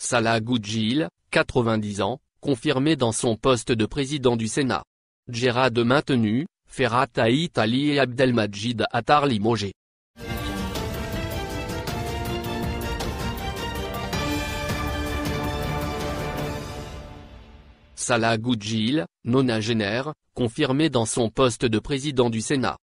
Salah Goudjil, 90 ans, confirmé dans son poste de président du Sénat. Gérard de maintenu, Ferrat Aït Ali et Abdelmajid Attar limogé. Salah Goudjil, nonagénaire, confirmé dans son poste de président du Sénat.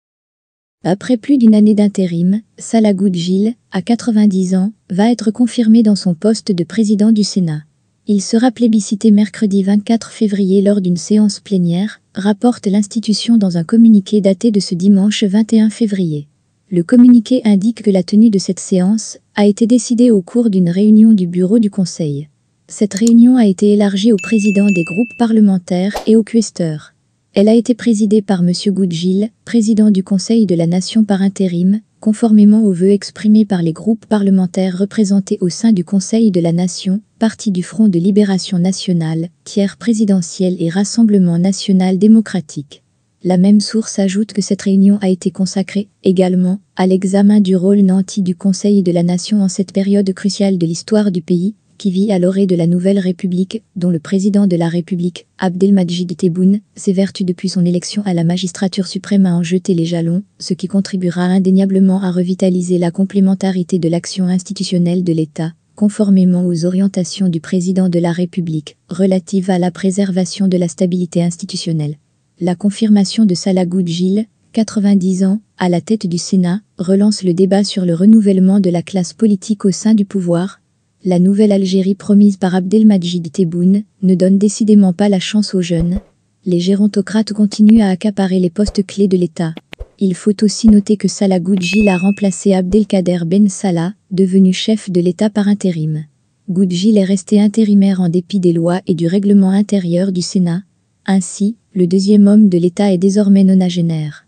Après plus d'une année d'intérim, Salah Goudjil, à 90 ans, va être confirmé dans son poste de président du Sénat. Il sera plébiscité mercredi 24 février lors d'une séance plénière, rapporte l'institution dans un communiqué daté de ce dimanche 21 février. Le communiqué indique que la tenue de cette séance a été décidée au cours d'une réunion du bureau du Conseil. Cette réunion a été élargie au président des groupes parlementaires et aux questeurs. Elle a été présidée par M. Goudjil, président du Conseil de la Nation par intérim, conformément aux vœux exprimés par les groupes parlementaires représentés au sein du Conseil de la Nation, Parti du Front de Libération Nationale, Tiers Présidentiel et Rassemblement National Démocratique. La même source ajoute que cette réunion a été consacrée, également, à l'examen du rôle nanti du Conseil de la Nation en cette période cruciale de l'histoire du pays, vit à l'orée de la Nouvelle République, dont le président de la République, Abdelmajid Tebboune, s'évertue depuis son élection à la magistrature suprême à en jeter les jalons, ce qui contribuera indéniablement à revitaliser la complémentarité de l'action institutionnelle de l'État, conformément aux orientations du président de la République relatives à la préservation de la stabilité institutionnelle. La confirmation de Salah Gilles, 90 ans, à la tête du Sénat, relance le débat sur le renouvellement de la classe politique au sein du pouvoir, la nouvelle Algérie promise par Abdelmajid Tebboune ne donne décidément pas la chance aux jeunes. Les gérontocrates continuent à accaparer les postes clés de l'État. Il faut aussi noter que Salah Goudjil a remplacé Abdelkader Ben Salah, devenu chef de l'État par intérim. Goudjil est resté intérimaire en dépit des lois et du règlement intérieur du Sénat. Ainsi, le deuxième homme de l'État est désormais nonagénaire.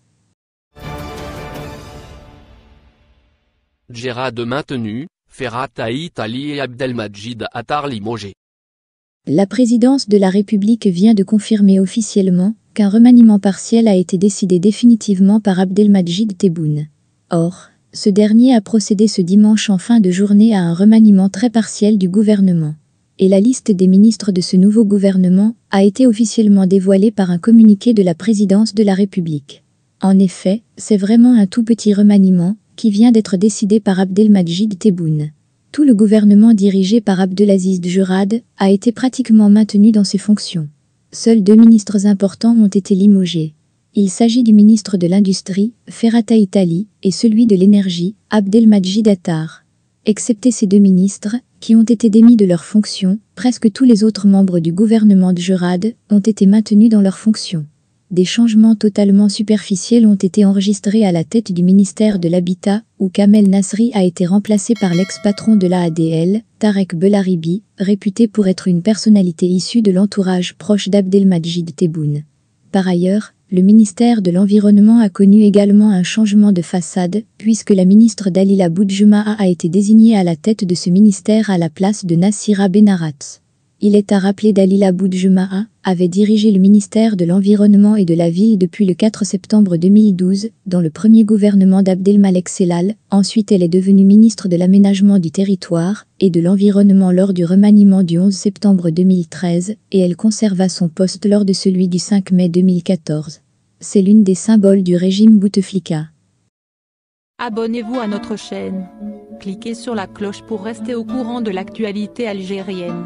Gérard de maintenu, la présidence de la République vient de confirmer officiellement qu'un remaniement partiel a été décidé définitivement par Abdelmajid Tebboune. Or, ce dernier a procédé ce dimanche en fin de journée à un remaniement très partiel du gouvernement. Et la liste des ministres de ce nouveau gouvernement a été officiellement dévoilée par un communiqué de la présidence de la République. En effet, c'est vraiment un tout petit remaniement, qui vient d'être décidé par Abdelmajid Tebboune. Tout le gouvernement dirigé par Abdelaziz Djurad a été pratiquement maintenu dans ses fonctions. Seuls deux ministres importants ont été limogés. Il s'agit du ministre de l'Industrie, Ferrata Itali, et celui de l'Énergie, Abdelmajid Attar. Excepté ces deux ministres, qui ont été démis de leurs fonctions, presque tous les autres membres du gouvernement Djurad ont été maintenus dans leurs fonctions des changements totalement superficiels ont été enregistrés à la tête du ministère de l'Habitat, où Kamel Nasri a été remplacé par l'ex-patron de l'AADL, Tarek Belaribi, réputé pour être une personnalité issue de l'entourage proche d'Abdelmajid Tebboune. Par ailleurs, le ministère de l'Environnement a connu également un changement de façade, puisque la ministre Dalila Boudjoumaa a été désignée à la tête de ce ministère à la place de Nassira Benarat. Il est à rappeler d'Alila Boudjumara, avait dirigé le ministère de l'Environnement et de la Ville depuis le 4 septembre 2012, dans le premier gouvernement d'Abdelmalek Selal, Ensuite, elle est devenue ministre de l'Aménagement du Territoire et de l'Environnement lors du remaniement du 11 septembre 2013 et elle conserva son poste lors de celui du 5 mai 2014. C'est l'une des symboles du régime Bouteflika. Abonnez-vous à notre chaîne. Cliquez sur la cloche pour rester au courant de l'actualité algérienne.